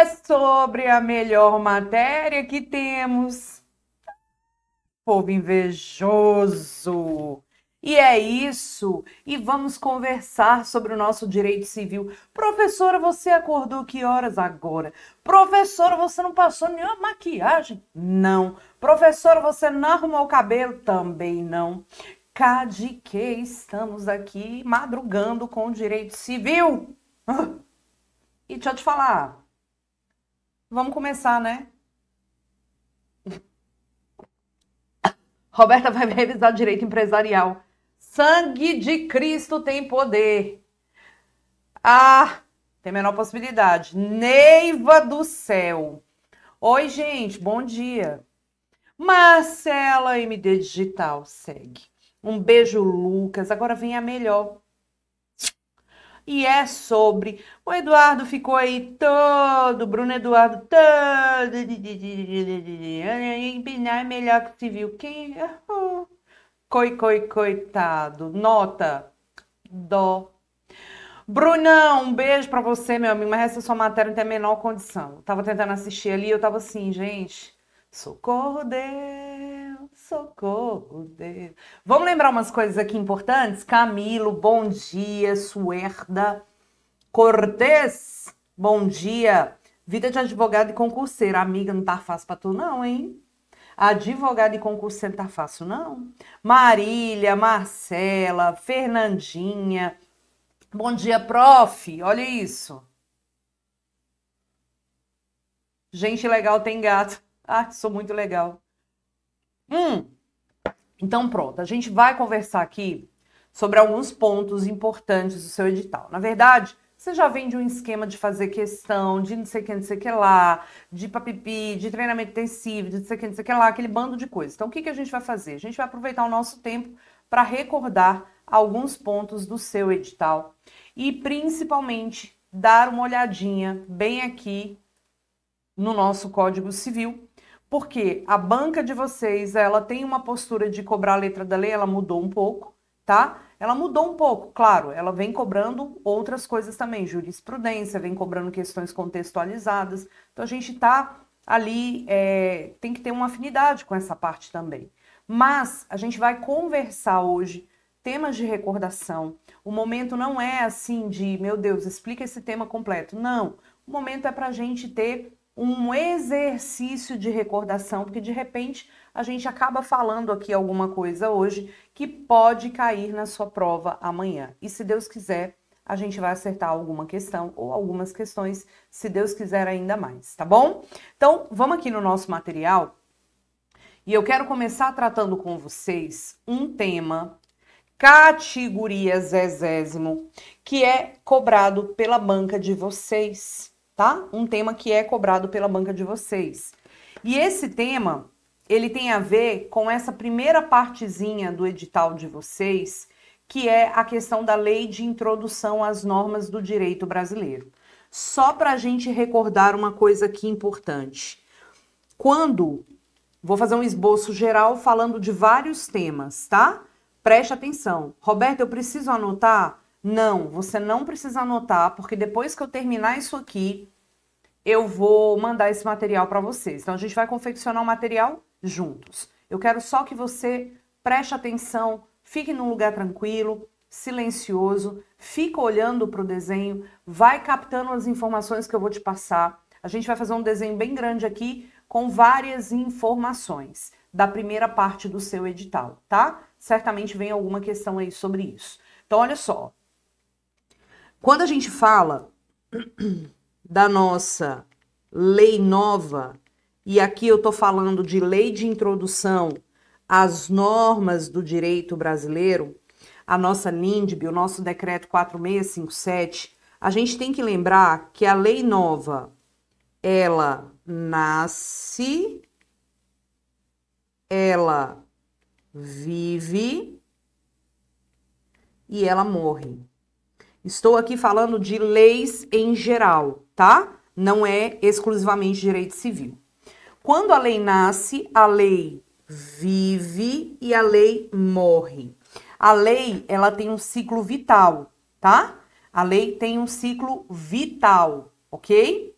é sobre a melhor matéria que temos. Povo invejoso. E é isso. E vamos conversar sobre o nosso direito civil. Professora, você acordou que horas agora? Professora, você não passou nenhuma maquiagem? Não. Professora, você não arrumou o cabelo? Também não. Cade que estamos aqui madrugando com o direito civil. E deixa eu te falar, Vamos começar, né? Roberta vai revisar direito empresarial. Sangue de Cristo tem poder. Ah, tem menor possibilidade. Neiva do céu. Oi, gente, bom dia. Marcela MD Digital segue. Um beijo, Lucas. Agora vem a melhor e é sobre. O Eduardo ficou aí todo, Bruno Eduardo todo. Empinar é melhor que civil. Quem. Coi, coi, coitado. Nota. Dó. Brunão, um beijo para você, meu amigo, mas essa sua matéria não tem a menor condição. Eu tava tentando assistir ali, eu tava assim, gente, socorro Deus. Socorro, Deus. Vamos lembrar umas coisas aqui importantes? Camilo, bom dia. Suerda. Cortez, bom dia. Vida de advogado e concurseiro. Amiga, não tá fácil pra tu, não, hein? Advogado e concurseiro não tá fácil, não. Marília, Marcela, Fernandinha. Bom dia, prof. Olha isso. Gente legal tem gato. Ah, sou muito legal. Hum. Então pronto, a gente vai conversar aqui sobre alguns pontos importantes do seu edital. Na verdade, você já vem de um esquema de fazer questão, de não sei que, não sei que lá, de papipi, de treinamento intensivo, de não sei que, não sei que lá, aquele bando de coisas. Então, o que, que a gente vai fazer? A gente vai aproveitar o nosso tempo para recordar alguns pontos do seu edital e, principalmente, dar uma olhadinha bem aqui no nosso Código Civil porque a banca de vocês, ela tem uma postura de cobrar a letra da lei, ela mudou um pouco, tá? Ela mudou um pouco, claro, ela vem cobrando outras coisas também, jurisprudência, vem cobrando questões contextualizadas. Então a gente tá ali, é, tem que ter uma afinidade com essa parte também. Mas a gente vai conversar hoje temas de recordação. O momento não é assim de, meu Deus, explica esse tema completo. Não. O momento é para a gente ter um exercício de recordação, porque de repente a gente acaba falando aqui alguma coisa hoje que pode cair na sua prova amanhã. E se Deus quiser, a gente vai acertar alguma questão ou algumas questões, se Deus quiser ainda mais, tá bom? Então, vamos aqui no nosso material. E eu quero começar tratando com vocês um tema categoria zezésimo que é cobrado pela banca de vocês tá? Um tema que é cobrado pela banca de vocês. E esse tema, ele tem a ver com essa primeira partezinha do edital de vocês, que é a questão da lei de introdução às normas do direito brasileiro. Só para a gente recordar uma coisa aqui importante. Quando. Vou fazer um esboço geral falando de vários temas, tá? Preste atenção. Roberto, eu preciso anotar não, você não precisa anotar, porque depois que eu terminar isso aqui, eu vou mandar esse material para vocês. Então a gente vai confeccionar o material juntos. Eu quero só que você preste atenção, fique num lugar tranquilo, silencioso, fica olhando para o desenho, vai captando as informações que eu vou te passar. A gente vai fazer um desenho bem grande aqui com várias informações da primeira parte do seu edital, tá? Certamente vem alguma questão aí sobre isso. Então olha só, quando a gente fala da nossa lei nova, e aqui eu estou falando de lei de introdução às normas do direito brasileiro, a nossa LINDB, o nosso decreto 4657, a gente tem que lembrar que a lei nova ela nasce, ela vive e ela morre. Estou aqui falando de leis em geral, tá? Não é exclusivamente direito civil. Quando a lei nasce, a lei vive e a lei morre. A lei, ela tem um ciclo vital, tá? A lei tem um ciclo vital, ok?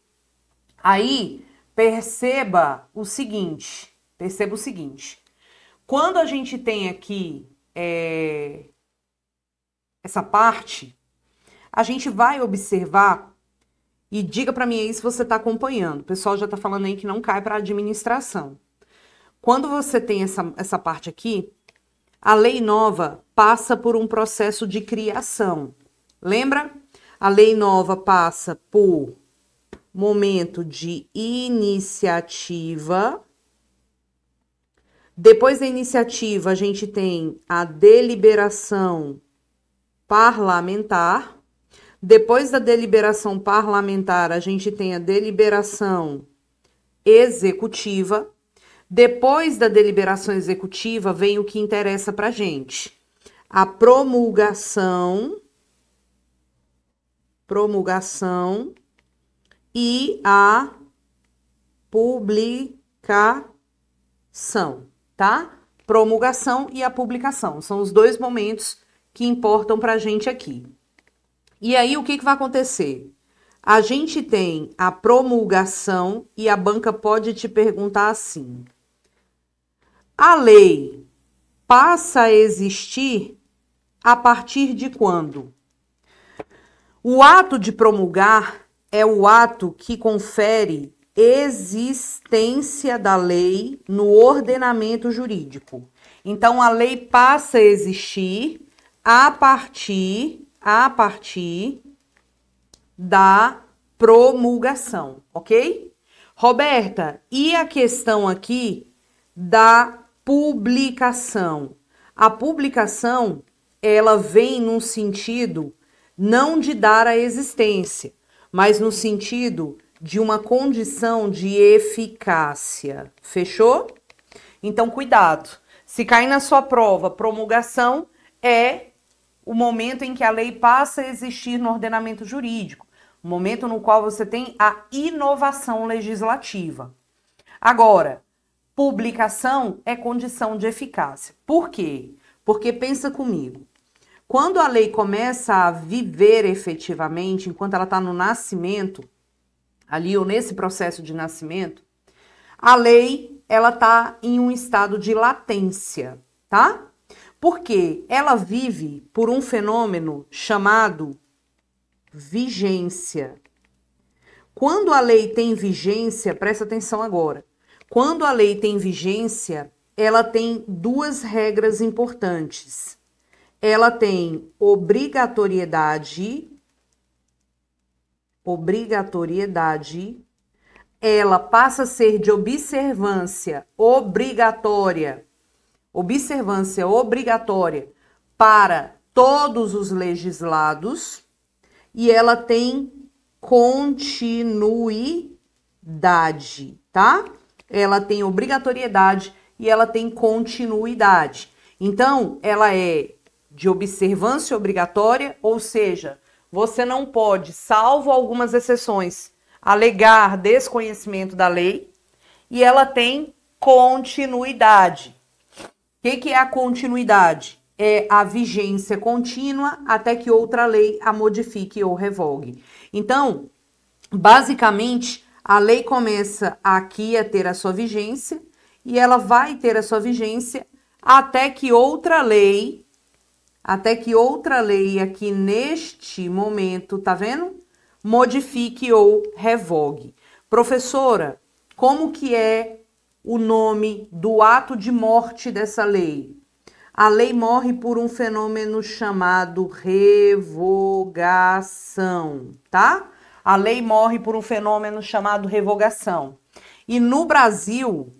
Aí, perceba o seguinte, perceba o seguinte. Quando a gente tem aqui é, essa parte, a gente vai observar e diga para mim aí se você está acompanhando. O pessoal já está falando aí que não cai para administração. Quando você tem essa, essa parte aqui, a lei nova passa por um processo de criação. Lembra? A lei nova passa por momento de iniciativa. Depois da iniciativa, a gente tem a deliberação parlamentar. Depois da deliberação parlamentar, a gente tem a deliberação executiva. Depois da deliberação executiva, vem o que interessa para a gente: a promulgação, promulgação e a publicação, tá? Promulgação e a publicação são os dois momentos que importam para a gente aqui. E aí o que, que vai acontecer? A gente tem a promulgação e a banca pode te perguntar assim: a lei passa a existir a partir de quando? O ato de promulgar é o ato que confere existência da lei no ordenamento jurídico. Então a lei passa a existir a partir a partir da promulgação, ok? Roberta, e a questão aqui da publicação? A publicação, ela vem num sentido não de dar a existência, mas no sentido de uma condição de eficácia. Fechou? Então, cuidado. Se cair na sua prova promulgação, é o momento em que a lei passa a existir no ordenamento jurídico, o momento no qual você tem a inovação legislativa. Agora, publicação é condição de eficácia. Por quê? Porque pensa comigo. Quando a lei começa a viver efetivamente, enquanto ela está no nascimento, ali ou nesse processo de nascimento, a lei ela está em um estado de latência, tá? porque ela vive por um fenômeno chamado vigência. Quando a lei tem vigência, presta atenção agora. Quando a lei tem vigência, ela tem duas regras importantes. Ela tem obrigatoriedade, obrigatoriedade, ela passa a ser de observância obrigatória observância obrigatória para todos os legislados e ela tem continuidade, tá? Ela tem obrigatoriedade e ela tem continuidade. Então, ela é de observância obrigatória, ou seja, você não pode, salvo algumas exceções, alegar desconhecimento da lei e ela tem continuidade. O que, que é a continuidade? É a vigência contínua até que outra lei a modifique ou revogue. Então, basicamente, a lei começa aqui a ter a sua vigência e ela vai ter a sua vigência até que outra lei, até que outra lei aqui neste momento, tá vendo? Modifique ou revogue. Professora, como que é o nome do ato de morte dessa lei. A lei morre por um fenômeno chamado revogação, tá? A lei morre por um fenômeno chamado revogação. E no Brasil,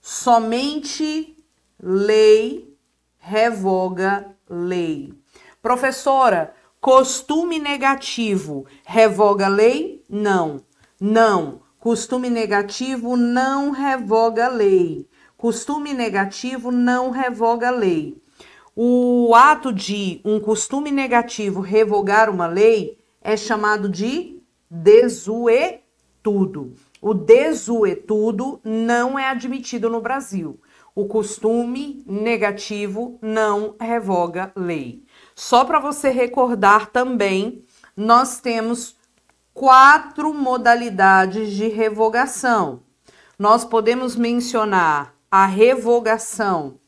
somente lei revoga lei. Professora, costume negativo revoga lei? Não. Não. Costume negativo não revoga lei. Costume negativo não revoga lei. O ato de um costume negativo revogar uma lei é chamado de desuetudo. O desuetudo não é admitido no Brasil. O costume negativo não revoga lei. Só para você recordar também, nós temos quatro modalidades de revogação. Nós podemos mencionar a revogação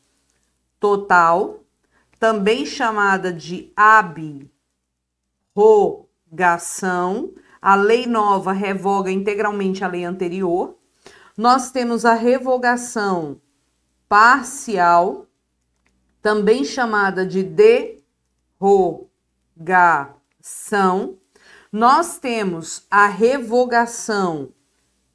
total, também chamada de abrogação. A lei nova revoga integralmente a lei anterior. Nós temos a revogação parcial, também chamada de derrogação. Nós temos a revogação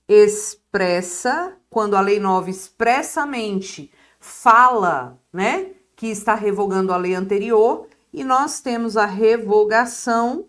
expressa, quando a Lei 9 expressamente fala, né, que está revogando a lei anterior, e nós temos a revogação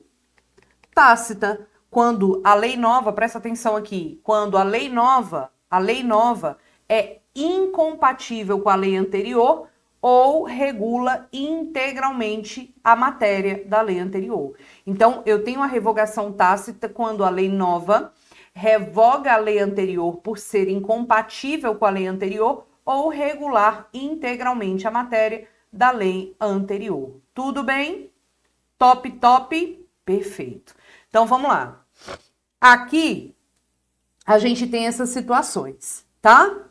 tácita, quando a lei nova, presta atenção aqui, quando a lei nova, a lei nova é incompatível com a lei anterior, ou regula integralmente a matéria da lei anterior. Então, eu tenho a revogação tácita quando a lei nova revoga a lei anterior por ser incompatível com a lei anterior ou regular integralmente a matéria da lei anterior. Tudo bem? Top, top, perfeito. Então vamos lá. Aqui a gente tem essas situações, tá?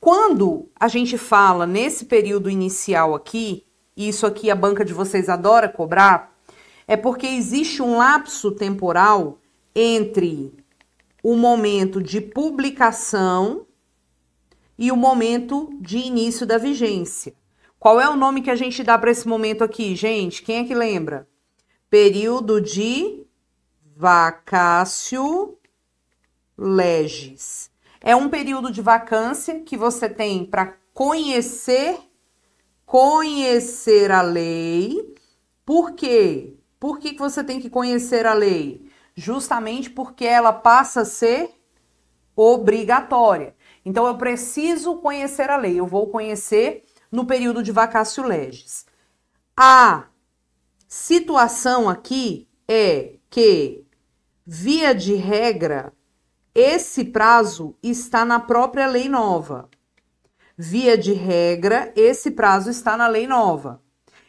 Quando a gente fala nesse período inicial aqui, e isso aqui a banca de vocês adora cobrar, é porque existe um lapso temporal entre o momento de publicação e o momento de início da vigência. Qual é o nome que a gente dá para esse momento aqui, gente? Quem é que lembra? Período de vacácio legis. É um período de vacância que você tem para conhecer, conhecer a lei. Por quê? Por que, que você tem que conhecer a lei? Justamente porque ela passa a ser obrigatória. Então eu preciso conhecer a lei. Eu vou conhecer no período de vacácio legis. A situação aqui é que, via de regra, esse prazo está na própria lei nova. Via de regra, esse prazo está na lei nova.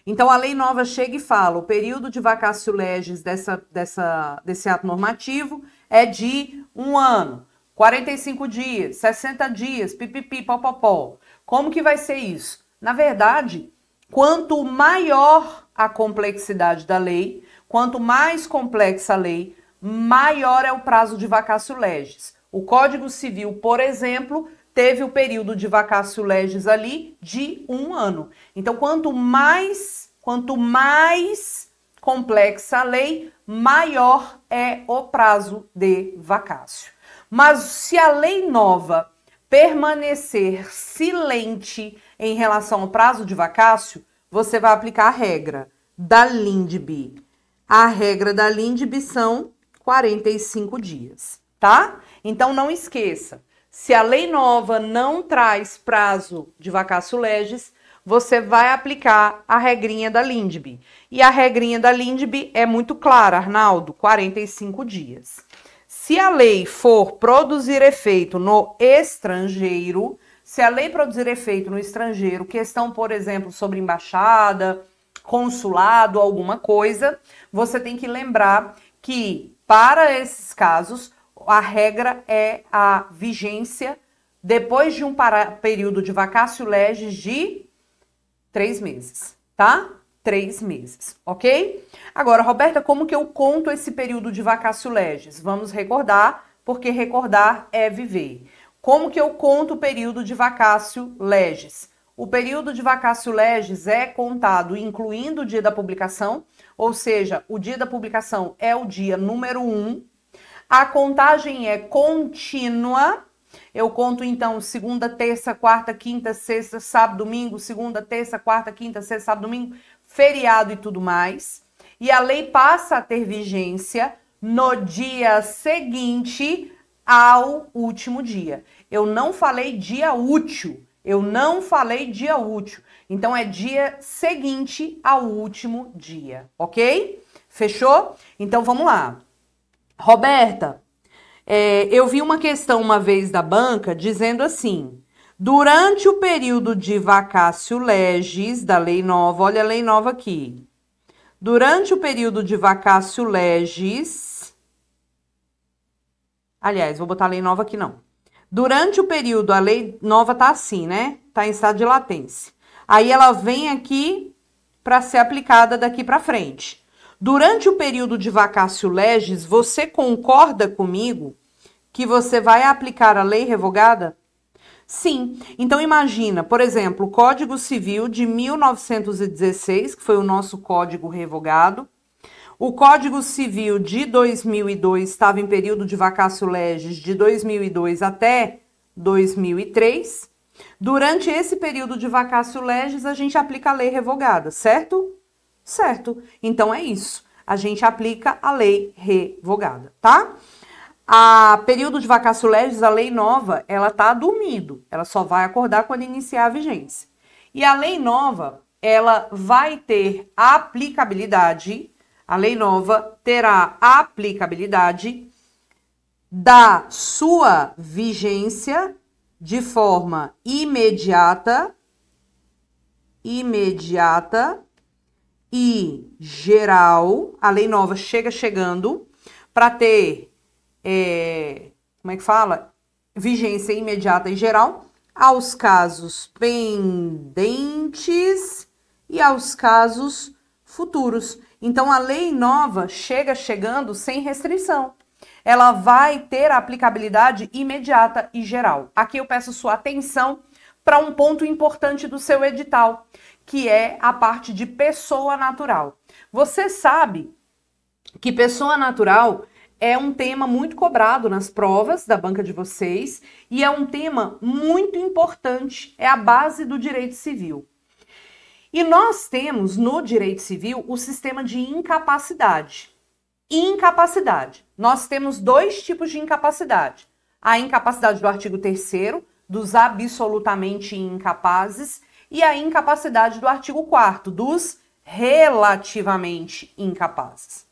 Então, a lei nova chega e fala: o período de vacácio legis dessa, dessa, desse ato normativo é de um ano, 45 dias, 60 dias, pipipi, popopó. Como que vai ser isso? Na verdade, quanto maior a complexidade da lei, quanto mais complexa a lei, maior é o prazo de vacácio legis. O Código Civil, por exemplo, teve o período de vacácio legis ali de um ano. Então, quanto mais, quanto mais complexa a lei, maior é o prazo de vacácio. Mas se a lei nova permanecer silente em relação ao prazo de vacácio, você vai aplicar a regra da Lindby. A regra da Lindby são 45 dias, tá? Então não esqueça, se a lei nova não traz prazo de vacaço legis, você vai aplicar a regrinha da Lindbe. E a regrinha da Lindbe é muito clara, Arnaldo, 45 dias. Se a lei for produzir efeito no estrangeiro, se a lei produzir efeito no estrangeiro, questão, por exemplo, sobre embaixada, consulado, alguma coisa, você tem que lembrar que para esses casos, a regra é a vigência depois de um para... período de vacácio legis de três meses, tá? Três meses, ok? Agora, Roberta, como que eu conto esse período de vacácio legis? Vamos recordar, porque recordar é viver. Como que eu conto o período de vacácio legis? O período de vacácio legis é contado incluindo o dia da publicação, ou seja, o dia da publicação é o dia número 1. Um. A contagem é contínua. Eu conto então segunda, terça, quarta, quinta, sexta, sábado, domingo, segunda, terça, quarta, quinta, sexta, sábado, domingo, feriado e tudo mais. E a lei passa a ter vigência no dia seguinte ao último dia. Eu não falei dia útil, eu não falei dia útil. Então é dia seguinte ao último dia, ok? Fechou? Então vamos lá. Roberta, é, eu vi uma questão uma vez da banca dizendo assim: durante o período de vacácio legis da lei nova, olha a lei nova aqui. Durante o período de vacácio legis. Aliás, vou botar a lei nova aqui não. Durante o período, a lei nova tá assim, né? Tá em estado de latência. Aí ela vem aqui para ser aplicada daqui para frente. Durante o período de vacácio legis, você concorda comigo que você vai aplicar a lei revogada? Sim. Então imagina, por exemplo, o Código Civil de 1916, que foi o nosso código revogado, o Código Civil de 2002 estava em período de vacácio legis de 2002 até 2003. Durante esse período de vacácio legis, a gente aplica a lei revogada, certo? Certo. Então é isso. A gente aplica a lei revogada, tá? A período de vacácio legis, a lei nova, ela tá dormindo. Ela só vai acordar quando iniciar a vigência. E a lei nova, ela vai ter aplicabilidade a lei nova terá aplicabilidade da sua vigência de forma imediata, imediata e geral. A lei nova chega chegando para ter, é, como é que fala? Vigência imediata e geral aos casos pendentes e aos casos futuros. Então a lei nova chega chegando sem restrição. Ela vai ter a aplicabilidade imediata e geral. Aqui eu peço sua atenção para um ponto importante do seu edital, que é a parte de pessoa natural. Você sabe que pessoa natural é um tema muito cobrado nas provas da banca de vocês e é um tema muito importante, é a base do direito civil. E nós temos no direito civil o sistema de incapacidade. Incapacidade. Nós temos dois tipos de incapacidade: a incapacidade do artigo 3 dos absolutamente incapazes, e a incapacidade do artigo 4 dos relativamente incapazes.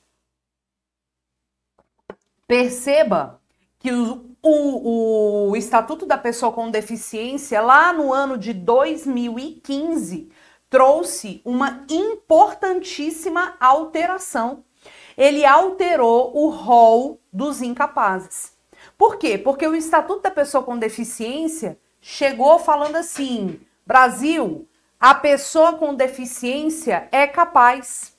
Perceba que o, o, o Estatuto da Pessoa com Deficiência, lá no ano de 2015, trouxe uma importantíssima alteração. Ele alterou o rol dos incapazes. Por quê? Porque o Estatuto da Pessoa com Deficiência chegou falando assim: Brasil, a pessoa com deficiência é capaz.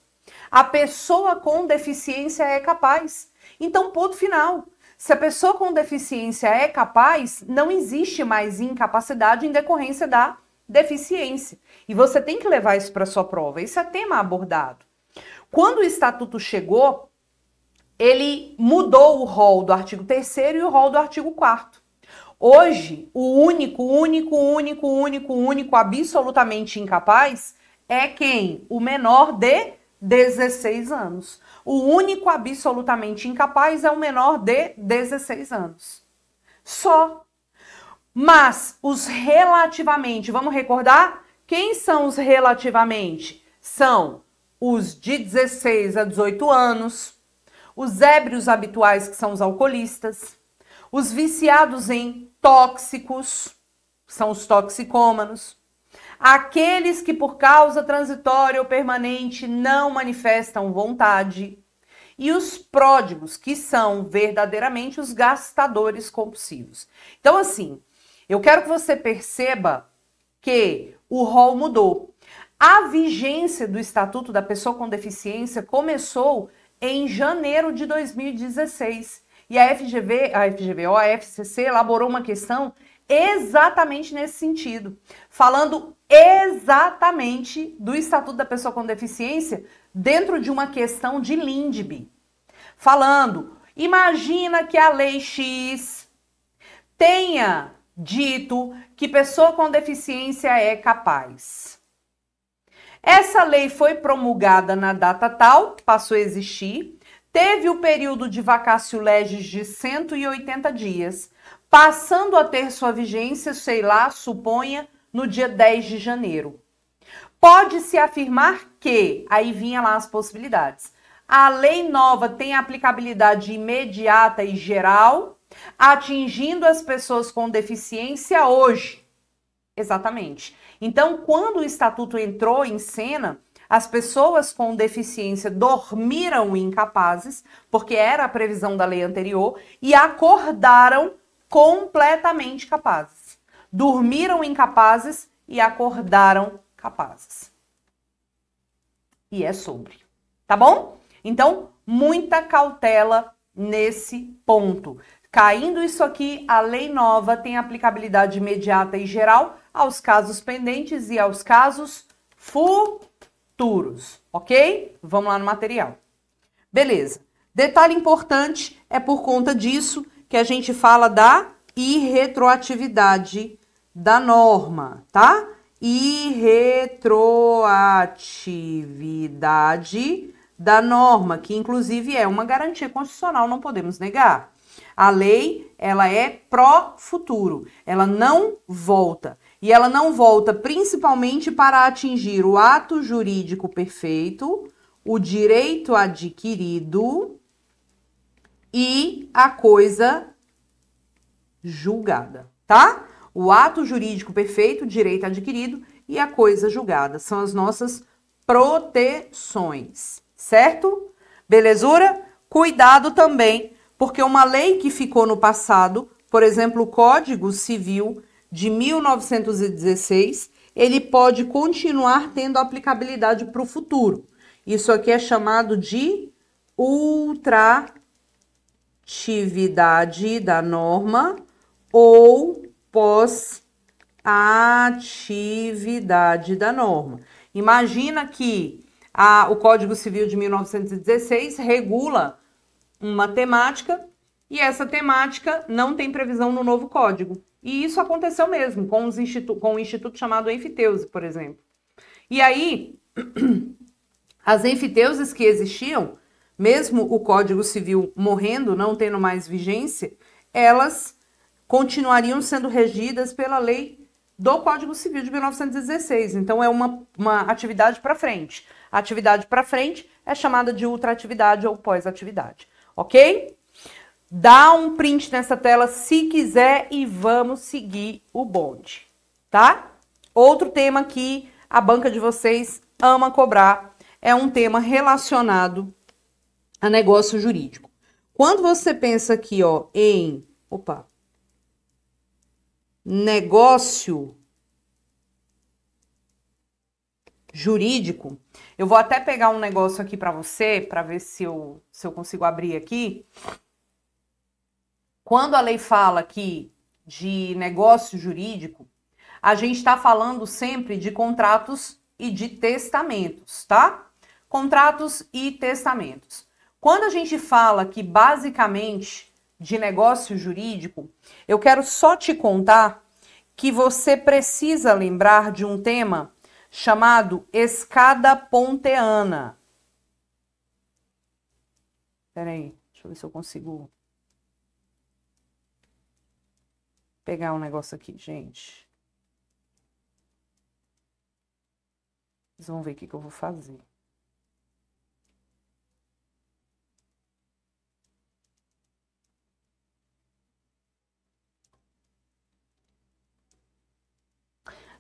A pessoa com deficiência é capaz. Então, ponto final. Se a pessoa com deficiência é capaz, não existe mais incapacidade em decorrência da deficiência. E você tem que levar isso para sua prova. Isso é tema abordado. Quando o estatuto chegou, ele mudou o rol do artigo 3 e o rol do artigo 4 Hoje, o único, único, único, único, único absolutamente incapaz é quem? O menor de 16 anos. O único absolutamente incapaz é o menor de 16 anos. Só. Mas os relativamente, vamos recordar? Quem são os relativamente? São os de 16 a 18 anos, os ébrios habituais, que são os alcoolistas, os viciados em tóxicos, que são os toxicômanos, aqueles que por causa transitória ou permanente não manifestam vontade, e os pródigos, que são verdadeiramente os gastadores compulsivos. Então, assim, eu quero que você perceba que o rol mudou. A vigência do Estatuto da Pessoa com Deficiência começou em janeiro de 2016. E a FGV, a FGVO, a FCC elaborou uma questão exatamente nesse sentido, falando exatamente do Estatuto da Pessoa com Deficiência dentro de uma questão de Lindbe. Falando, imagina que a lei X tenha dito que pessoa com deficiência é capaz. Essa lei foi promulgada na data tal, passou a existir, teve o período de vacácio legis de 180 dias, passando a ter sua vigência, sei lá, suponha, no dia 10 de janeiro. Pode-se afirmar que, aí vinha lá as possibilidades, a lei nova tem aplicabilidade imediata e geral, atingindo as pessoas com deficiência hoje. Exatamente. Então, quando o estatuto entrou em cena, as pessoas com deficiência dormiram incapazes, porque era a previsão da lei anterior, e acordaram completamente capazes. Dormiram incapazes e acordaram capazes. E é sobre, tá bom? Então, muita cautela nesse ponto. Caindo isso aqui, a lei nova tem aplicabilidade imediata e geral aos casos pendentes e aos casos futuros, ok? Vamos lá no material. Beleza. Detalhe importante é por conta disso que a gente fala da irretroatividade da norma, tá? Irretroatividade da norma, que inclusive é uma garantia constitucional, não podemos negar. A lei, ela é pró-futuro, ela não volta. E ela não volta principalmente para atingir o ato jurídico perfeito, o direito adquirido e a coisa julgada, tá? O ato jurídico perfeito, direito adquirido e a coisa julgada são as nossas proteções, certo? Belezura? Cuidado também porque uma lei que ficou no passado, por exemplo, o Código Civil de 1916, ele pode continuar tendo aplicabilidade para o futuro. Isso aqui é chamado de ultratividade da norma ou pós-atividade da norma. Imagina que a, o Código Civil de 1916 regula uma temática e essa temática não tem previsão no novo código. E isso aconteceu mesmo com, os institu com o instituto chamado Enfiteuse, por exemplo. E aí, as enfiteuses que existiam, mesmo o Código Civil morrendo, não tendo mais vigência, elas continuariam sendo regidas pela lei do Código Civil de 1916. Então, é uma, uma atividade para frente. A atividade para frente é chamada de ultraatividade ou pós-atividade ok? Dá um print nessa tela se quiser e vamos seguir o bonde, tá? Outro tema que a banca de vocês ama cobrar é um tema relacionado a negócio jurídico. Quando você pensa aqui, ó, em, opa, negócio jurídico, eu vou até pegar um negócio aqui para você, para ver se eu, se eu consigo abrir aqui. Quando a lei fala aqui de negócio jurídico, a gente está falando sempre de contratos e de testamentos, tá? Contratos e testamentos. Quando a gente fala que basicamente de negócio jurídico, eu quero só te contar que você precisa lembrar de um tema chamado escada ponteana. Espera aí, deixa eu ver se eu consigo pegar um negócio aqui, gente. Vocês vão ver o que, que eu vou fazer.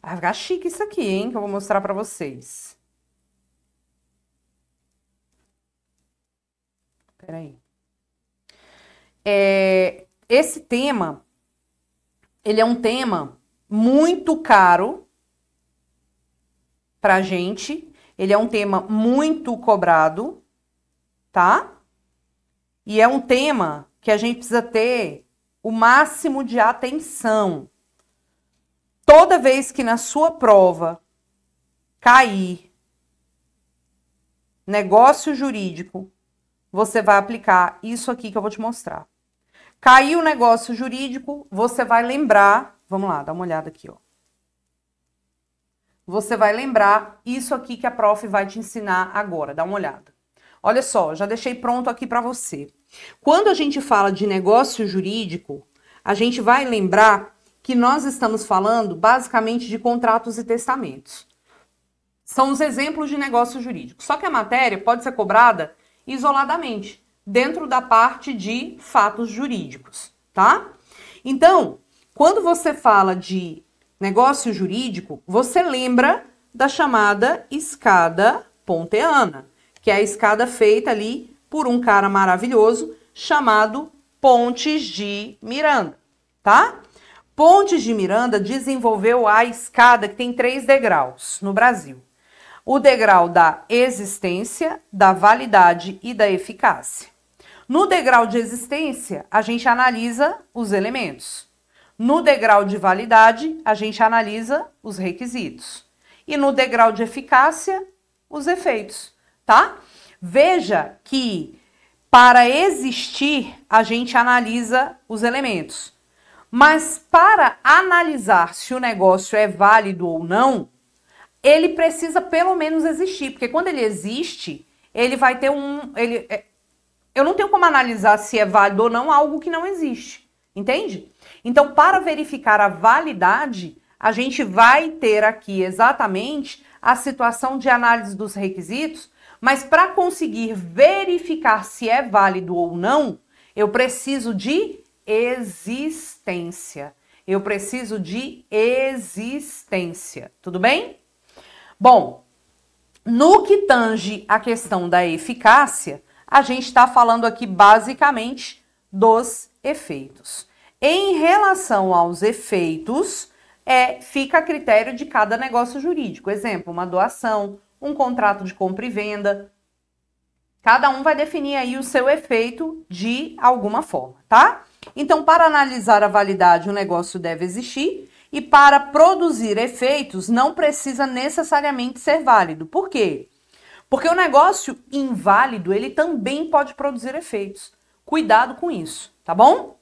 Vai ficar chique isso aqui, hein? Que eu vou mostrar pra vocês. Peraí. É, esse tema, ele é um tema muito caro pra gente. Ele é um tema muito cobrado, tá? E é um tema que a gente precisa ter o máximo de atenção toda vez que na sua prova cair negócio jurídico, você vai aplicar isso aqui que eu vou te mostrar. Caiu o negócio jurídico, você vai lembrar, vamos lá, dá uma olhada aqui, ó. Você vai lembrar isso aqui que a prof vai te ensinar agora, dá uma olhada. Olha só, já deixei pronto aqui para você. Quando a gente fala de negócio jurídico, a gente vai lembrar que nós estamos falando basicamente de contratos e testamentos. São os exemplos de negócio jurídico. Só que a matéria pode ser cobrada isoladamente, dentro da parte de fatos jurídicos, tá? Então, quando você fala de negócio jurídico, você lembra da chamada escada ponteana, que é a escada feita ali por um cara maravilhoso chamado Pontes de Miranda, tá? Pontes de Miranda desenvolveu a escada que tem três degraus no Brasil: o degrau da existência, da validade e da eficácia. No degrau de existência, a gente analisa os elementos. No degrau de validade, a gente analisa os requisitos. E no degrau de eficácia, os efeitos, tá? Veja que para existir, a gente analisa os elementos. Mas para analisar se o negócio é válido ou não, ele precisa pelo menos existir, porque quando ele existe, ele vai ter um. Ele, é, eu não tenho como analisar se é válido ou não algo que não existe, entende? Então, para verificar a validade, a gente vai ter aqui exatamente a situação de análise dos requisitos, mas para conseguir verificar se é válido ou não, eu preciso de existência. Eu preciso de existência, tudo bem? Bom, no que tange a questão da eficácia, a gente está falando aqui basicamente dos efeitos. Em relação aos efeitos, é, fica a critério de cada negócio jurídico. Exemplo, uma doação, um contrato de compra e venda. Cada um vai definir aí o seu efeito de alguma forma, tá? Então, para analisar a validade, o negócio deve existir e para produzir efeitos não precisa necessariamente ser válido. Por quê? Porque o negócio inválido, ele também pode produzir efeitos. Cuidado com isso, tá bom?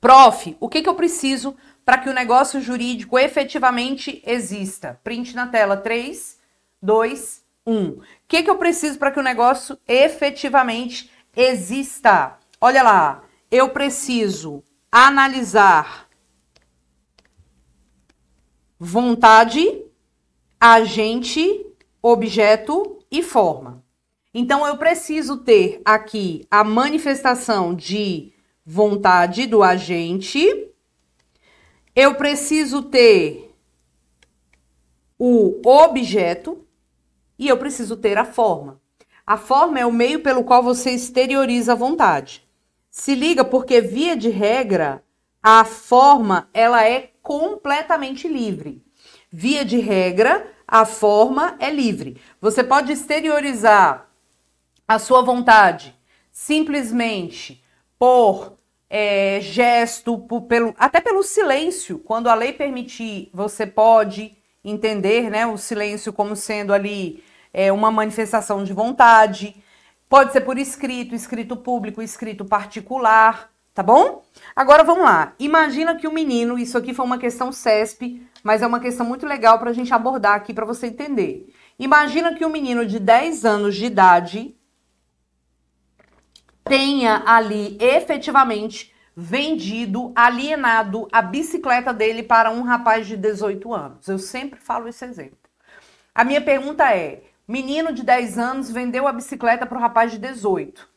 Prof, o que, que eu preciso para que o negócio jurídico efetivamente exista? Print na tela 3, 2, 1. O que, que eu preciso para que o negócio efetivamente exista? Olha lá, eu preciso analisar vontade, agente, objeto e forma. Então, eu preciso ter aqui a manifestação de vontade do agente. Eu preciso ter o objeto e eu preciso ter a forma. A forma é o meio pelo qual você exterioriza a vontade. Se liga, porque via de regra, a forma ela é completamente livre. Via de regra, a forma é livre. Você pode exteriorizar a sua vontade simplesmente por é, gesto, por, pelo, até pelo silêncio. Quando a lei permitir, você pode entender né, o silêncio como sendo ali é, uma manifestação de vontade. Pode ser por escrito, escrito público, escrito particular, tá bom? Agora vamos lá. Imagina que o menino, isso aqui foi uma questão CESP, mas é uma questão muito legal para a gente abordar aqui para você entender. Imagina que um menino de 10 anos de idade tenha ali efetivamente vendido, alienado a bicicleta dele para um rapaz de 18 anos. Eu sempre falo esse exemplo. A minha pergunta é: Menino de 10 anos vendeu a bicicleta para o rapaz de 18.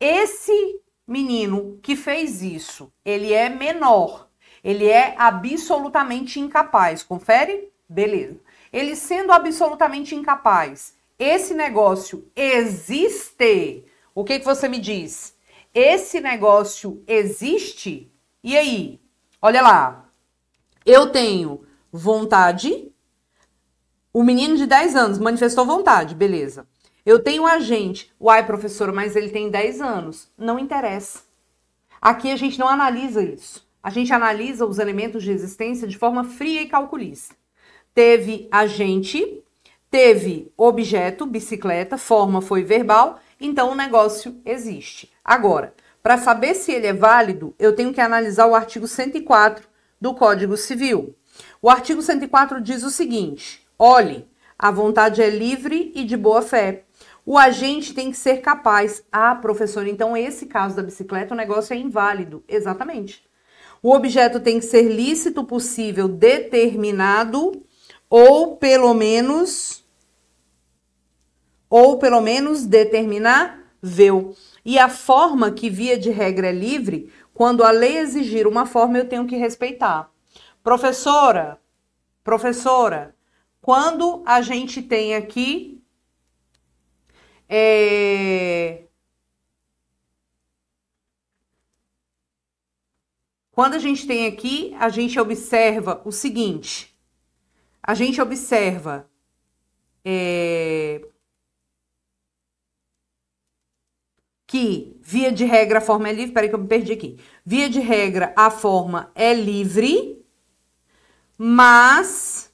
Esse menino que fez isso, ele é menor. Ele é absolutamente incapaz. Confere? Beleza. Ele sendo absolutamente incapaz, esse negócio existe. O que, que você me diz? Esse negócio existe? E aí? Olha lá. Eu tenho vontade o menino de 10 anos manifestou vontade, beleza. Eu tenho um agente. Uai, professora, mas ele tem 10 anos. Não interessa. Aqui a gente não analisa isso. A gente analisa os elementos de existência de forma fria e calculista. Teve agente, teve objeto, bicicleta, forma foi verbal, então o negócio existe. Agora, para saber se ele é válido, eu tenho que analisar o artigo 104 do Código Civil. O artigo 104 diz o seguinte: Olhem, a vontade é livre e de boa fé. O agente tem que ser capaz. Ah, professor, então esse caso da bicicleta, o negócio é inválido. Exatamente. O objeto tem que ser lícito, possível, determinado ou pelo menos ou pelo menos determinável. E a forma que via de regra é livre, quando a lei exigir uma forma, eu tenho que respeitar. Professora, professora, quando a gente tem aqui é... Quando a gente tem aqui, a gente observa o seguinte: a gente observa é, que, via de regra, a forma é livre. Peraí, que eu me perdi aqui. Via de regra, a forma é livre, mas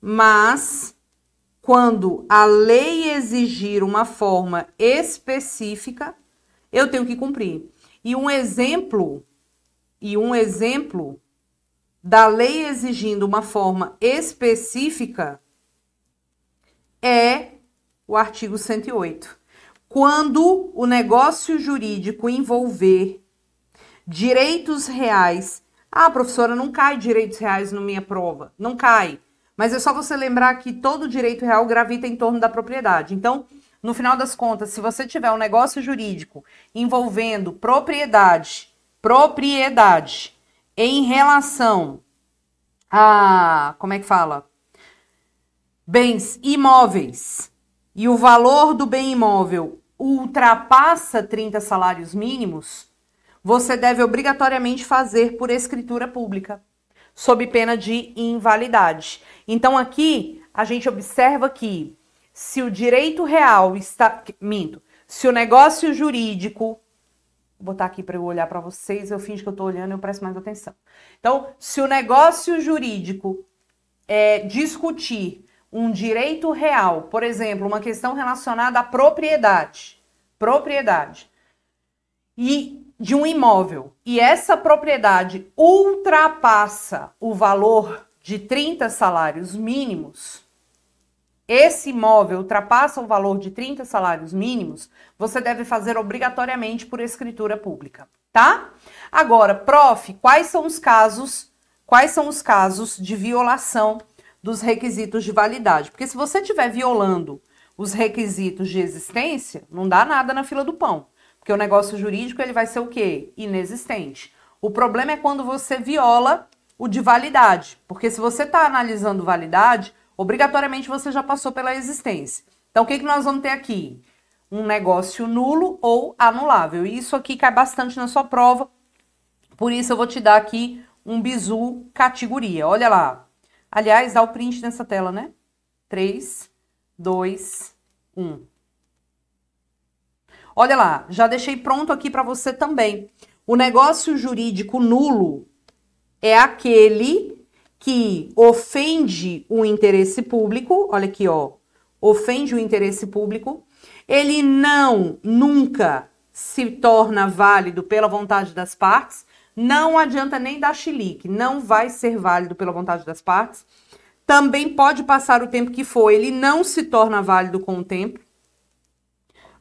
mas quando a lei exigir uma forma específica, eu tenho que cumprir. E um exemplo e um exemplo da lei exigindo uma forma específica é o artigo 108. Quando o negócio jurídico envolver direitos reais, ah, professora, não cai direitos reais na minha prova, não cai. Mas é só você lembrar que todo direito real gravita em torno da propriedade. Então, no final das contas, se você tiver um negócio jurídico envolvendo propriedade, propriedade em relação a, como é que fala? Bens imóveis e o valor do bem imóvel ultrapassa 30 salários mínimos, você deve obrigatoriamente fazer por escritura pública sob pena de invalidade. Então aqui a gente observa que se o direito real está. Minto. Se o negócio jurídico. Vou botar aqui para eu olhar para vocês, eu finge que eu estou olhando e eu presto mais atenção. Então, se o negócio jurídico é, discutir um direito real, por exemplo, uma questão relacionada à propriedade, propriedade, e de um imóvel e essa propriedade ultrapassa o valor de 30 salários mínimos, esse imóvel ultrapassa o valor de 30 salários mínimos, você deve fazer obrigatoriamente por escritura pública, tá? Agora, prof, quais são os casos, quais são os casos de violação dos requisitos de validade? Porque se você estiver violando os requisitos de existência, não dá nada na fila do pão. Porque o negócio jurídico ele vai ser o quê? Inexistente. O problema é quando você viola o de validade, porque se você está analisando validade, obrigatoriamente você já passou pela existência. Então, o que, que nós vamos ter aqui? Um negócio nulo ou anulável. E isso aqui cai bastante na sua prova, por isso eu vou te dar aqui um bizu categoria. Olha lá. Aliás, dá o print nessa tela, né? 3, 2, 1. Olha lá, já deixei pronto aqui para você também. O negócio jurídico nulo é aquele que ofende o interesse público, olha aqui, ó, ofende o interesse público, ele não nunca se torna válido pela vontade das partes, não adianta nem dar chilique, não vai ser válido pela vontade das partes. Também pode passar o tempo que for, ele não se torna válido com o tempo.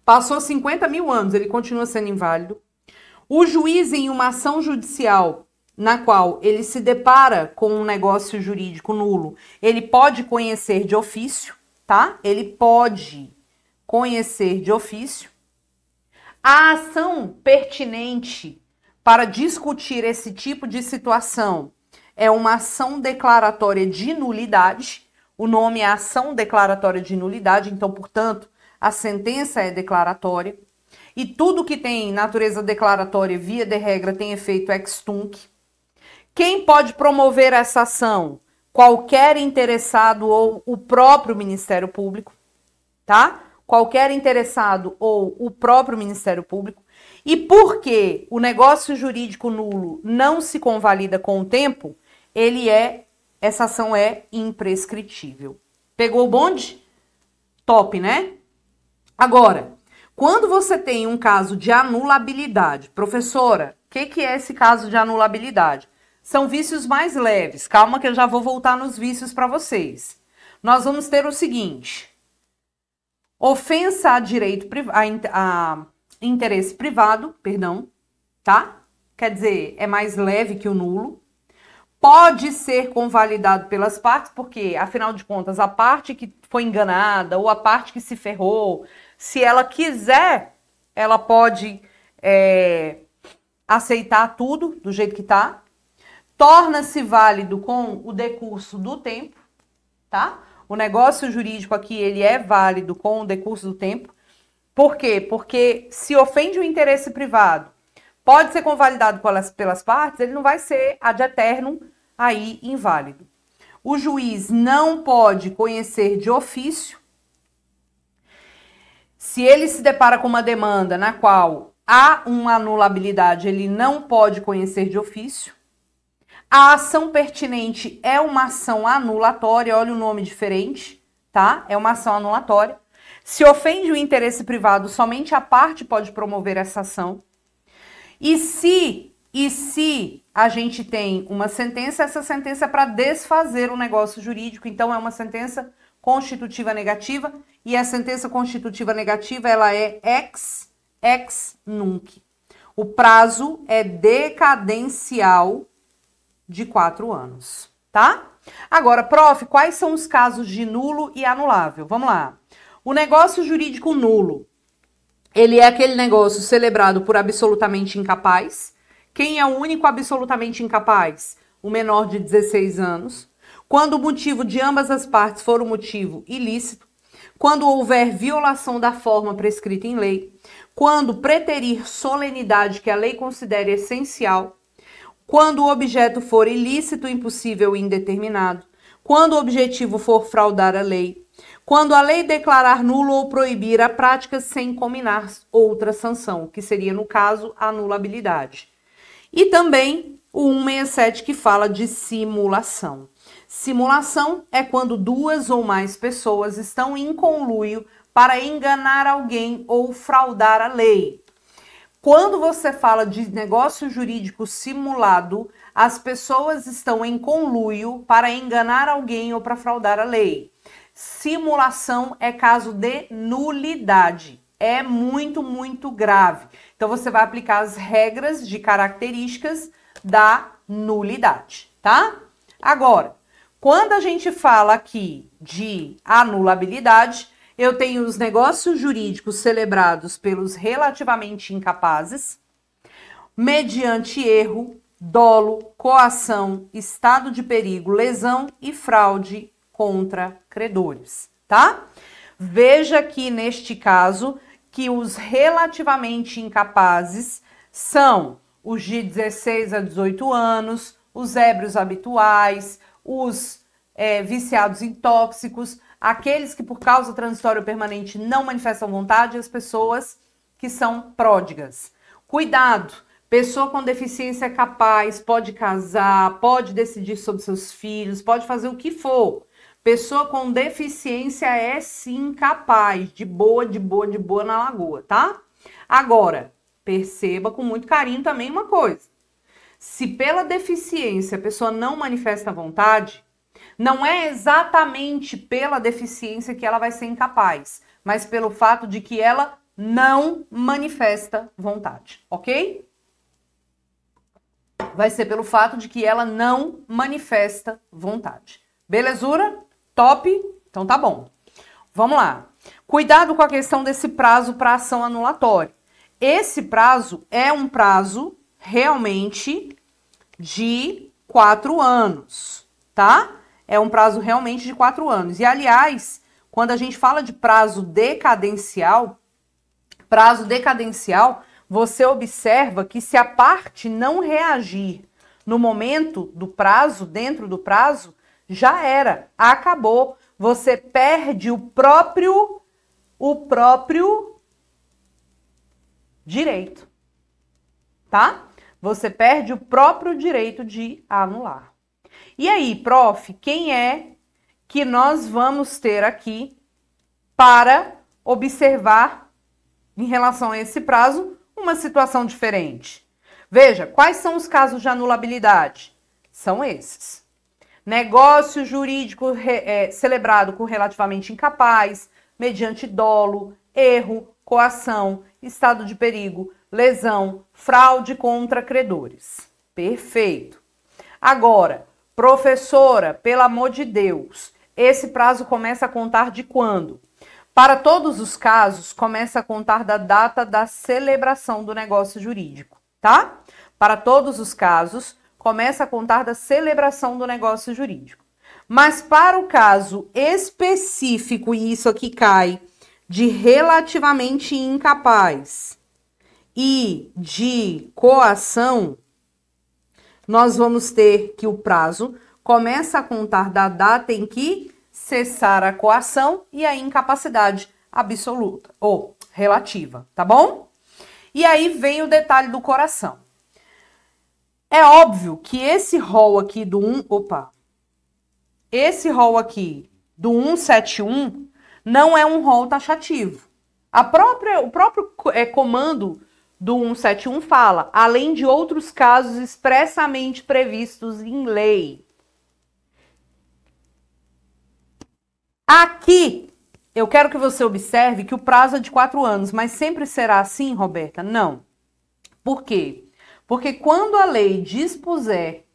Passou 50 mil anos, ele continua sendo inválido. O juiz, em uma ação judicial na qual ele se depara com um negócio jurídico nulo, ele pode conhecer de ofício, tá? Ele pode conhecer de ofício a ação pertinente para discutir esse tipo de situação é uma ação declaratória de nulidade. O nome é ação declaratória de nulidade, então, portanto, a sentença é declaratória e tudo que tem natureza declaratória via de regra tem efeito ex tunc. Quem pode promover essa ação? Qualquer interessado ou o próprio Ministério Público, tá? Qualquer interessado ou o próprio Ministério Público. E por que o negócio jurídico nulo não se convalida com o tempo? Ele é essa ação é imprescritível. Pegou o bonde? Top, né? Agora, quando você tem um caso de anulabilidade, professora, o que, que é esse caso de anulabilidade? São vícios mais leves. Calma que eu já vou voltar nos vícios para vocês. Nós vamos ter o seguinte: ofensa a direito a, a interesse privado, perdão, tá? Quer dizer, é mais leve que o nulo. Pode ser convalidado pelas partes, porque afinal de contas, a parte que foi enganada ou a parte que se ferrou se ela quiser, ela pode é, aceitar tudo do jeito que tá. Torna-se válido com o decurso do tempo, tá? O negócio jurídico aqui, ele é válido com o decurso do tempo. Por quê? Porque se ofende o interesse privado, pode ser convalidado pelas, pelas partes, ele não vai ser ad eternum aí inválido. O juiz não pode conhecer de ofício se ele se depara com uma demanda na qual há uma anulabilidade, ele não pode conhecer de ofício. A ação pertinente é uma ação anulatória, olha o nome diferente, tá? É uma ação anulatória. Se ofende o interesse privado, somente a parte pode promover essa ação. E se e se a gente tem uma sentença, essa sentença é para desfazer o um negócio jurídico, então é uma sentença constitutiva negativa e a sentença constitutiva negativa ela é ex ex nunc. O prazo é decadencial de quatro anos, tá? Agora, prof, quais são os casos de nulo e anulável? Vamos lá. O negócio jurídico nulo, ele é aquele negócio celebrado por absolutamente incapaz. Quem é o único absolutamente incapaz? O menor de 16 anos quando o motivo de ambas as partes for um motivo ilícito, quando houver violação da forma prescrita em lei, quando preterir solenidade que a lei considere essencial, quando o objeto for ilícito, impossível e indeterminado, quando o objetivo for fraudar a lei, quando a lei declarar nulo ou proibir a prática sem combinar outra sanção, que seria, no caso, a nulabilidade, E também o 167 que fala de simulação. Simulação é quando duas ou mais pessoas estão em conluio para enganar alguém ou fraudar a lei. Quando você fala de negócio jurídico simulado, as pessoas estão em conluio para enganar alguém ou para fraudar a lei. Simulação é caso de nulidade. É muito, muito grave. Então você vai aplicar as regras de características da nulidade, tá? Agora, quando a gente fala aqui de anulabilidade, eu tenho os negócios jurídicos celebrados pelos relativamente incapazes, mediante erro, dolo, coação, estado de perigo, lesão e fraude contra credores, tá? Veja que neste caso que os relativamente incapazes são os de 16 a 18 anos, os ébrios habituais, os é, viciados em tóxicos, aqueles que por causa ou permanente não manifestam vontade, as pessoas que são pródigas. Cuidado, pessoa com deficiência é capaz, pode casar, pode decidir sobre seus filhos, pode fazer o que for. Pessoa com deficiência é sim capaz, de boa, de boa, de boa na lagoa, tá? Agora, perceba com muito carinho também uma coisa. Se pela deficiência a pessoa não manifesta vontade, não é exatamente pela deficiência que ela vai ser incapaz, mas pelo fato de que ela não manifesta vontade, ok? Vai ser pelo fato de que ela não manifesta vontade. Belezura? Top? Então tá bom. Vamos lá. Cuidado com a questão desse prazo para ação anulatória. Esse prazo é um prazo realmente de quatro anos, tá? É um prazo realmente de quatro anos. E, aliás, quando a gente fala de prazo decadencial, prazo decadencial, você observa que se a parte não reagir no momento do prazo, dentro do prazo, já era, acabou. Você perde o próprio o próprio direito. Tá? você perde o próprio direito de anular. E aí, prof, quem é que nós vamos ter aqui para observar, em relação a esse prazo, uma situação diferente? Veja, quais são os casos de anulabilidade? São esses. Negócio jurídico é, celebrado com relativamente incapaz, mediante dolo, erro, coação, estado de perigo, lesão, fraude contra credores. Perfeito. Agora, professora, pelo amor de Deus, esse prazo começa a contar de quando? Para todos os casos, começa a contar da data da celebração do negócio jurídico, tá? Para todos os casos, começa a contar da celebração do negócio jurídico. Mas para o caso específico, e isso aqui cai, de relativamente incapaz, e de coação, nós vamos ter que o prazo começa a contar da data em que cessar a coação e a incapacidade absoluta ou relativa, tá bom? E aí vem o detalhe do coração. É óbvio que esse rol aqui do 1, um, opa. Esse rol aqui do 171 não é um rol taxativo. A própria, o próprio é, comando do 171 fala, além de outros casos expressamente previstos em lei. Aqui, eu quero que você observe que o prazo é de quatro anos, mas sempre será assim, Roberta? Não. Por quê? Porque quando a lei dispuser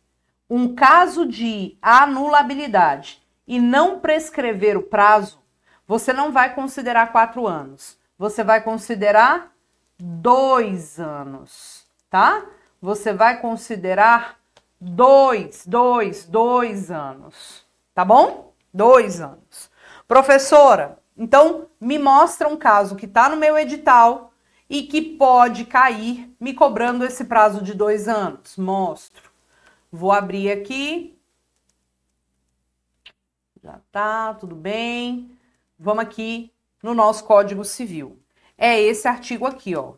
um caso de anulabilidade e não prescrever o prazo, você não vai considerar quatro anos. Você vai considerar dois anos, tá? Você vai considerar dois, dois, dois anos, tá bom? Dois anos. Professora, então me mostra um caso que está no meu edital e que pode cair me cobrando esse prazo de dois anos. Mostro. Vou abrir aqui. Já tá, tudo bem. Vamos aqui no nosso Código Civil é esse artigo aqui, ó.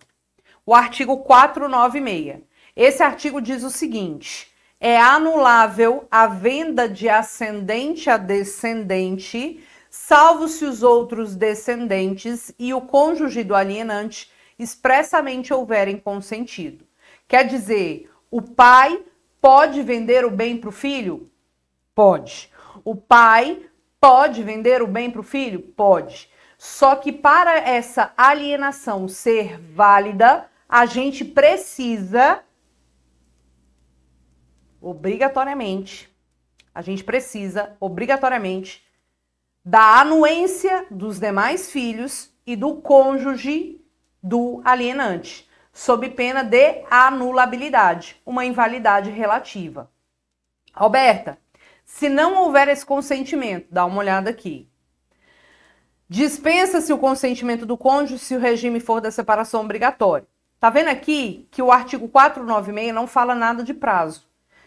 O artigo 496. Esse artigo diz o seguinte: é anulável a venda de ascendente a descendente, salvo se os outros descendentes e o cônjuge do alienante expressamente houverem consentido. Quer dizer, o pai pode vender o bem para o filho? Pode. O pai pode vender o bem para o filho? Pode. Só que para essa alienação ser válida, a gente precisa obrigatoriamente, a gente precisa obrigatoriamente da anuência dos demais filhos e do cônjuge do alienante, sob pena de anulabilidade, uma invalidade relativa. Roberta, se não houver esse consentimento, dá uma olhada aqui. Dispensa-se o consentimento do cônjuge se o regime for da separação obrigatória. Tá vendo aqui que o artigo 496 não fala nada de prazo.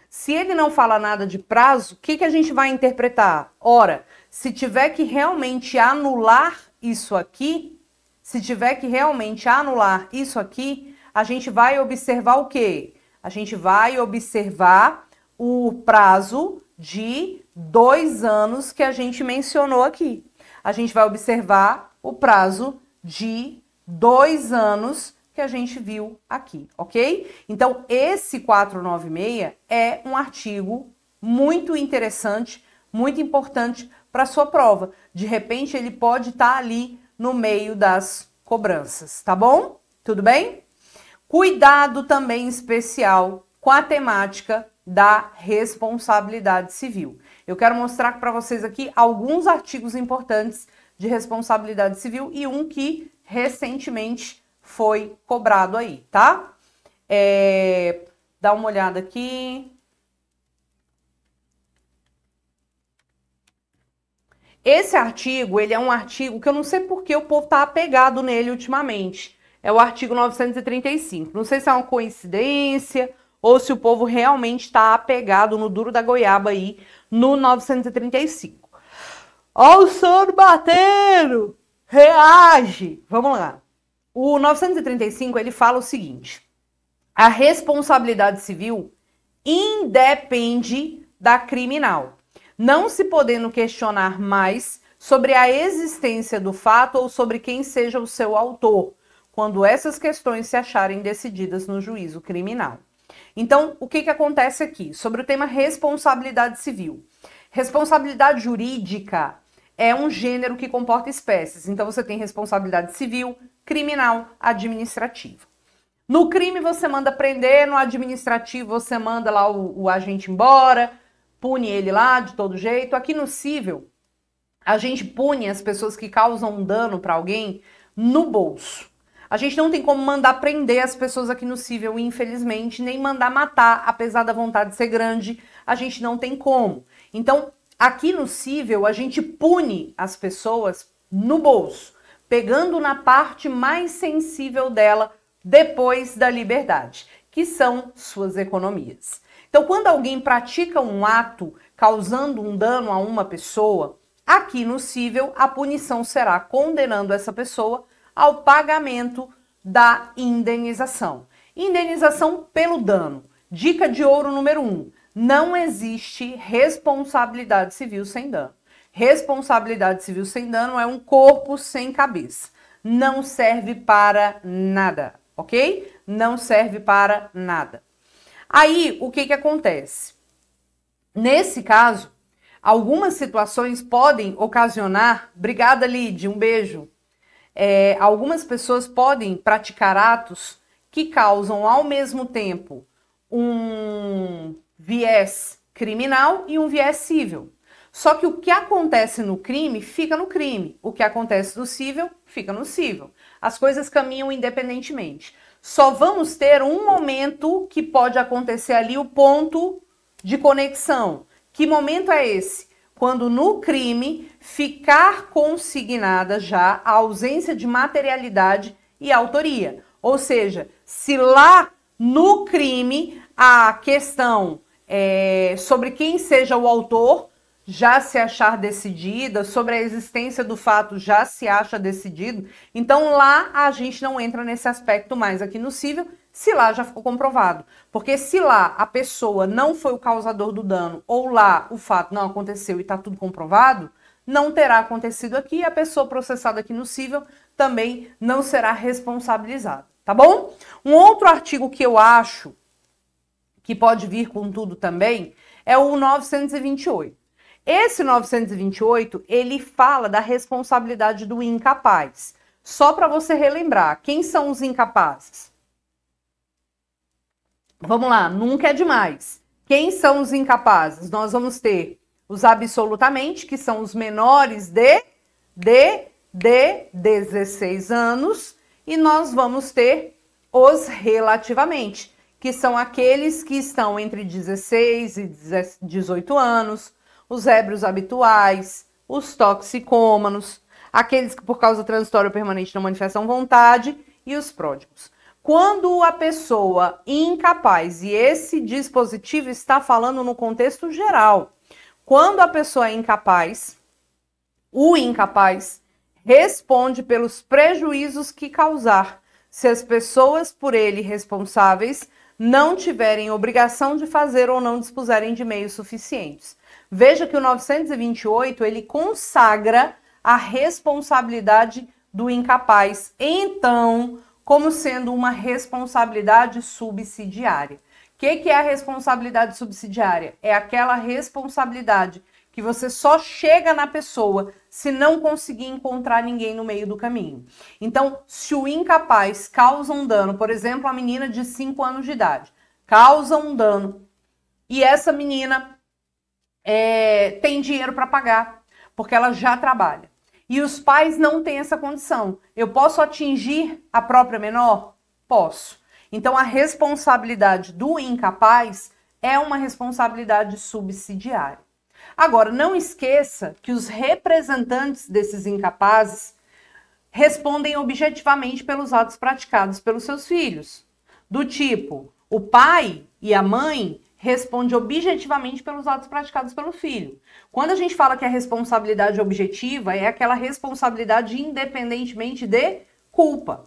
Se ele não fala nada de prazo, o que, que a gente vai interpretar? Ora, se tiver que realmente anular isso aqui, se tiver que realmente anular isso aqui, a gente vai observar o quê? A gente vai observar o prazo de dois anos que a gente mencionou aqui a gente vai observar o prazo de dois anos que a gente viu aqui, ok? Então, esse 496 é um artigo muito interessante, muito importante para sua prova. De repente, ele pode estar tá ali no meio das cobranças, tá bom? Tudo bem? Cuidado também especial com a temática da responsabilidade civil. Eu quero mostrar para vocês aqui alguns artigos importantes de responsabilidade civil e um que recentemente foi cobrado aí, tá? É, dá uma olhada aqui. Esse artigo, ele é um artigo que eu não sei porque o povo tá apegado nele ultimamente. É o artigo 935. Não sei se é uma coincidência ou se o povo realmente está apegado no duro da goiaba aí no 935. Olha o sono batendo! Reage! Vamos lá. O 935 ele fala o seguinte: a responsabilidade civil independe da criminal, não se podendo questionar mais sobre a existência do fato ou sobre quem seja o seu autor, quando essas questões se acharem decididas no juízo criminal. Então, o que, que acontece aqui? Sobre o tema responsabilidade civil. Responsabilidade jurídica é um gênero que comporta espécies. Então, você tem responsabilidade civil, criminal, administrativa. No crime, você manda prender, no administrativo, você manda lá o, o agente embora, pune ele lá de todo jeito. Aqui no civil, a gente pune as pessoas que causam um dano para alguém no bolso. A gente não tem como mandar prender as pessoas aqui no Cível, infelizmente, nem mandar matar, apesar da vontade ser grande, a gente não tem como. Então, aqui no Cível, a gente pune as pessoas no bolso, pegando na parte mais sensível dela depois da liberdade, que são suas economias. Então, quando alguém pratica um ato causando um dano a uma pessoa, aqui no cível a punição será condenando essa pessoa ao pagamento da indenização. Indenização pelo dano. Dica de ouro número 1. Um, não existe responsabilidade civil sem dano. Responsabilidade civil sem dano é um corpo sem cabeça. Não serve para nada, ok? Não serve para nada. Aí, o que, que acontece? Nesse caso, algumas situações podem ocasionar. Obrigada, Lid, um beijo é, algumas pessoas podem praticar atos que causam ao mesmo tempo um viés criminal e um viés civil. Só que o que acontece no crime fica no crime, o que acontece no civil fica no civil. As coisas caminham independentemente. Só vamos ter um momento que pode acontecer ali o ponto de conexão. Que momento é esse? quando no crime ficar consignada já a ausência de materialidade e autoria. Ou seja, se lá no crime a questão é, sobre quem seja o autor já se achar decidida, sobre a existência do fato já se acha decidido, então lá a gente não entra nesse aspecto mais aqui no cível se lá já ficou comprovado. Porque se lá a pessoa não foi o causador do dano ou lá o fato não aconteceu e está tudo comprovado, não terá acontecido aqui e a pessoa processada aqui no cível também não será responsabilizada, tá bom? Um outro artigo que eu acho que pode vir com tudo também é o 928. Esse 928, ele fala da responsabilidade do incapaz. Só para você relembrar, quem são os incapazes? Vamos lá, nunca é demais. Quem são os incapazes? Nós vamos ter os absolutamente, que são os menores de, de, de 16 anos, e nós vamos ter os relativamente, que são aqueles que estão entre 16 e 18 anos, os ébrios habituais, os toxicômanos, aqueles que por causa transitória permanente não manifestam vontade e os pródigos. Quando a pessoa incapaz, e esse dispositivo está falando no contexto geral, quando a pessoa é incapaz, o incapaz responde pelos prejuízos que causar se as pessoas por ele responsáveis não tiverem obrigação de fazer ou não dispuserem de meios suficientes. Veja que o 928 ele consagra a responsabilidade do incapaz. Então, como sendo uma responsabilidade subsidiária. O que, que é a responsabilidade subsidiária? É aquela responsabilidade que você só chega na pessoa se não conseguir encontrar ninguém no meio do caminho. Então, se o incapaz causa um dano, por exemplo, a menina de 5 anos de idade causa um dano e essa menina é, tem dinheiro para pagar, porque ela já trabalha. E os pais não têm essa condição. Eu posso atingir a própria menor? Posso. Então a responsabilidade do incapaz é uma responsabilidade subsidiária. Agora, não esqueça que os representantes desses incapazes respondem objetivamente pelos atos praticados pelos seus filhos. Do tipo, o pai e a mãe responde objetivamente pelos atos praticados pelo filho. Quando a gente fala que a responsabilidade objetiva, é aquela responsabilidade independentemente de culpa.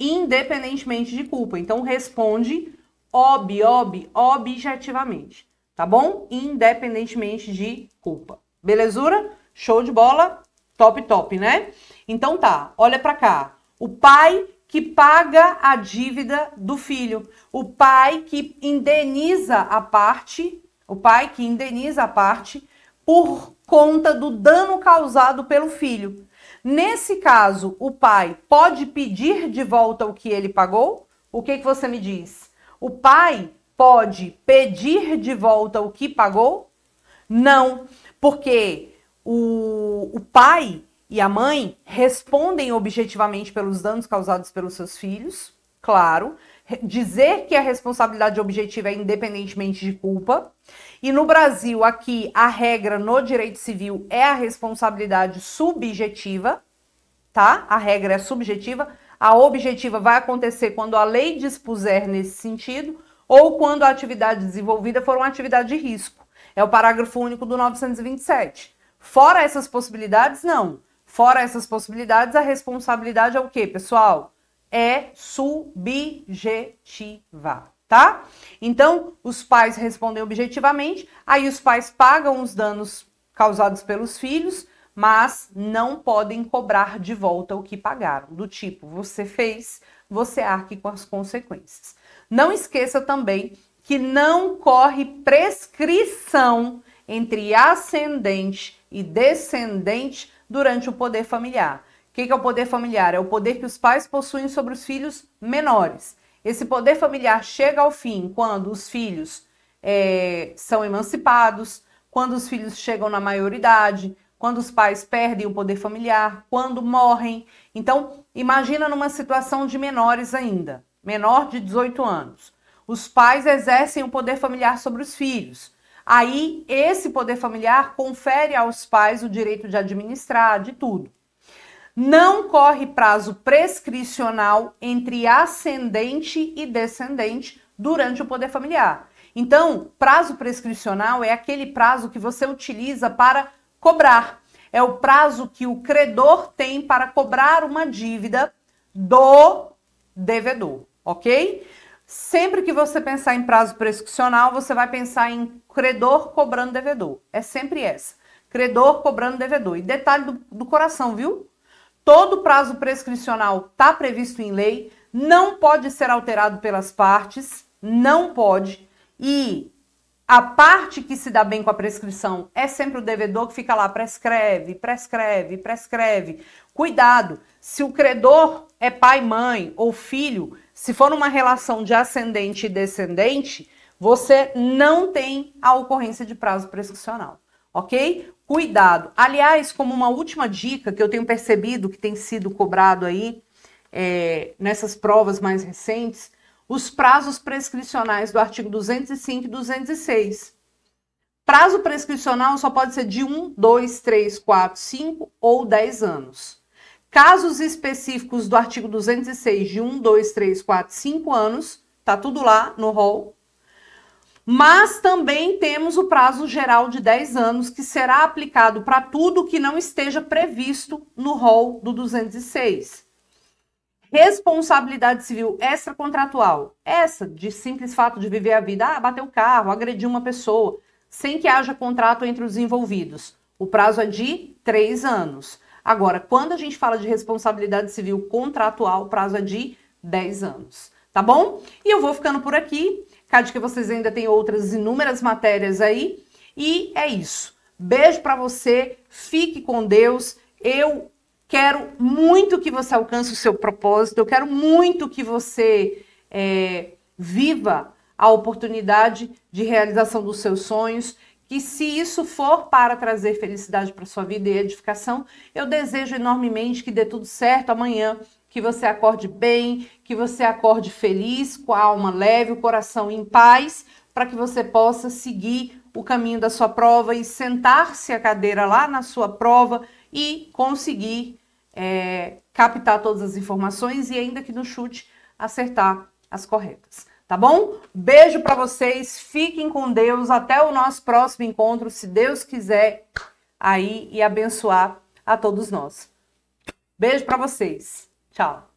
Independentemente de culpa. Então responde ob, ob, objetivamente, tá bom? Independentemente de culpa. Belezura? Show de bola? Top, top, né? Então tá, olha para cá. O pai que paga a dívida do filho, o pai que indeniza a parte, o pai que indeniza a parte por conta do dano causado pelo filho. Nesse caso, o pai pode pedir de volta o que ele pagou? O que, que você me diz? O pai pode pedir de volta o que pagou? Não, porque o, o pai e a mãe respondem objetivamente pelos danos causados pelos seus filhos, claro. Dizer que a responsabilidade objetiva é independentemente de culpa. E no Brasil, aqui, a regra no direito civil é a responsabilidade subjetiva, tá? A regra é subjetiva. A objetiva vai acontecer quando a lei dispuser nesse sentido ou quando a atividade desenvolvida for uma atividade de risco. É o parágrafo único do 927. Fora essas possibilidades, não. Fora essas possibilidades, a responsabilidade é o quê, pessoal? É subjetiva, tá? Então, os pais respondem objetivamente, aí os pais pagam os danos causados pelos filhos, mas não podem cobrar de volta o que pagaram, do tipo, você fez, você arque com as consequências. Não esqueça também que não corre prescrição entre ascendente e descendente durante o poder familiar. O que é o poder familiar? É o poder que os pais possuem sobre os filhos menores. Esse poder familiar chega ao fim quando os filhos é, são emancipados, quando os filhos chegam na maioridade, quando os pais perdem o poder familiar, quando morrem. Então, imagina numa situação de menores ainda, menor de 18 anos. Os pais exercem o poder familiar sobre os filhos. Aí, esse poder familiar confere aos pais o direito de administrar, de tudo. Não corre prazo prescricional entre ascendente e descendente durante o poder familiar. Então, prazo prescricional é aquele prazo que você utiliza para cobrar. É o prazo que o credor tem para cobrar uma dívida do devedor, ok? Sempre que você pensar em prazo prescricional, você vai pensar em credor cobrando devedor. É sempre essa. Credor cobrando devedor. E detalhe do, do coração, viu? Todo prazo prescricional está previsto em lei, não pode ser alterado pelas partes, não pode. E a parte que se dá bem com a prescrição é sempre o devedor que fica lá, prescreve, prescreve, prescreve. Cuidado, se o credor é pai, mãe ou filho, se for uma relação de ascendente e descendente, você não tem a ocorrência de prazo prescricional, ok? Cuidado. Aliás, como uma última dica que eu tenho percebido que tem sido cobrado aí é, nessas provas mais recentes, os prazos prescricionais do artigo 205 e 206. Prazo prescricional só pode ser de 1, 2, 3, 4, 5 ou 10 anos. Casos específicos do artigo 206 de 1, 2, 3, 4, 5 anos, tá tudo lá no rol. Mas também temos o prazo geral de 10 anos, que será aplicado para tudo que não esteja previsto no rol do 206. Responsabilidade civil extracontratual. Essa de simples fato de viver a vida, ah, bater o carro, agredir uma pessoa, sem que haja contrato entre os envolvidos. O prazo é de 3 anos. Agora, quando a gente fala de responsabilidade civil contratual, o prazo é de 10 anos, tá bom? E eu vou ficando por aqui. Cade que vocês ainda têm outras inúmeras matérias aí. E é isso. Beijo para você, fique com Deus. Eu quero muito que você alcance o seu propósito, eu quero muito que você é, viva a oportunidade de realização dos seus sonhos que se isso for para trazer felicidade para sua vida e edificação, eu desejo enormemente que dê tudo certo amanhã, que você acorde bem, que você acorde feliz, com a alma leve, o coração em paz, para que você possa seguir o caminho da sua prova e sentar-se a cadeira lá na sua prova e conseguir é, captar todas as informações e ainda que no chute acertar as corretas tá bom? Beijo para vocês, fiquem com Deus, até o nosso próximo encontro, se Deus quiser, aí e abençoar a todos nós. Beijo para vocês. Tchau.